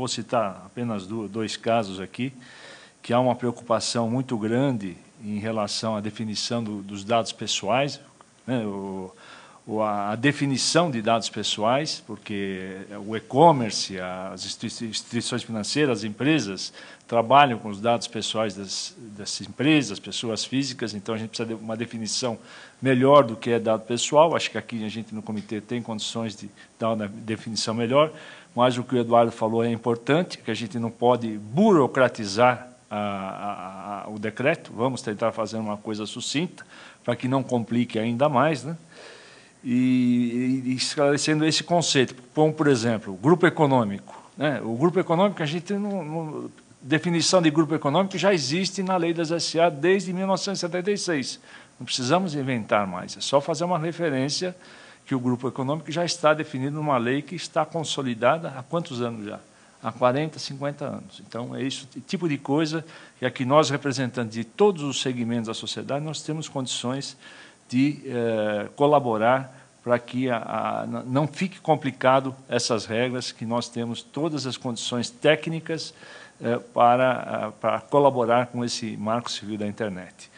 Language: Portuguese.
Vou citar apenas dois casos aqui, que há uma preocupação muito grande em relação à definição dos dados pessoais. Né? O, a definição de dados pessoais, porque o e-commerce, as instituições financeiras, as empresas trabalham com os dados pessoais das, das empresas, pessoas físicas, então a gente precisa de uma definição melhor do que é dado pessoal. Acho que aqui a gente no comitê tem condições de dar uma definição melhor, mas o que o Eduardo falou é importante, que a gente não pode burocratizar a, a, a, o decreto, vamos tentar fazer uma coisa sucinta para que não complique ainda mais, né? e, e esclarecendo esse conceito. Como, por exemplo, grupo econômico. Né? O grupo econômico, a gente tem uma definição de grupo econômico já existe na lei das SA desde 1976. Não precisamos inventar mais, é só fazer uma referência que o grupo econômico já está definido numa lei que está consolidada há quantos anos já? Há 40, 50 anos. Então, é esse é tipo de coisa que aqui nós, representantes de todos os segmentos da sociedade, nós temos condições de eh, colaborar para que a, a, não fique complicado essas regras, que nós temos todas as condições técnicas eh, para, a, eh, para colaborar com esse marco civil da internet.